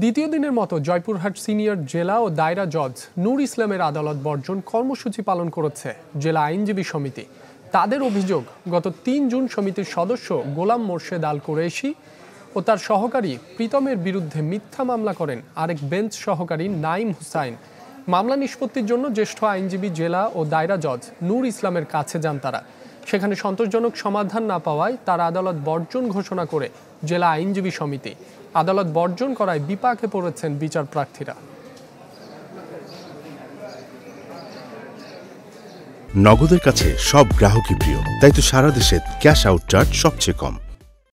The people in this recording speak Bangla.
দ্বিতীয় দিনের মতো জয়পুরহাট সিনিয়র জেলা ও দায়রা জজ নূর ইসলামের আদালত বর্জন কর্মসূচি পালন করেছে জেলা আইনজীবী সমিতি তাদের অভিযোগ গত তিন জুন সমিতির সদস্য গোলাম মোর্শেদ আল কুরেশি ও তার সহকারী প্রীতমের বিরুদ্ধে মিথ্যা মামলা করেন আরেক বেঞ্চ সহকারী নাইম হুসাইন মামলা নিষ্পত্তির জন্য জ্যেষ্ঠ আইনজীবী জেলা ও দায়রা জজ নূর ইসলামের কাছে যান তারা সেখানে সন্তোষজনক সমাধান না পাওয়ায় তারা আদালত বর্জন ঘোষণা করে জেলা আইনজীবী সমিতি আদালত বর্জন করায় বিপাকে পড়েছেন বিচার প্রার্থীরা নগদের কাছে সব গ্রাহকই প্রিয় তাই তো সারা দেশে ক্যাশ আউট চার্জ সবচেয়ে কম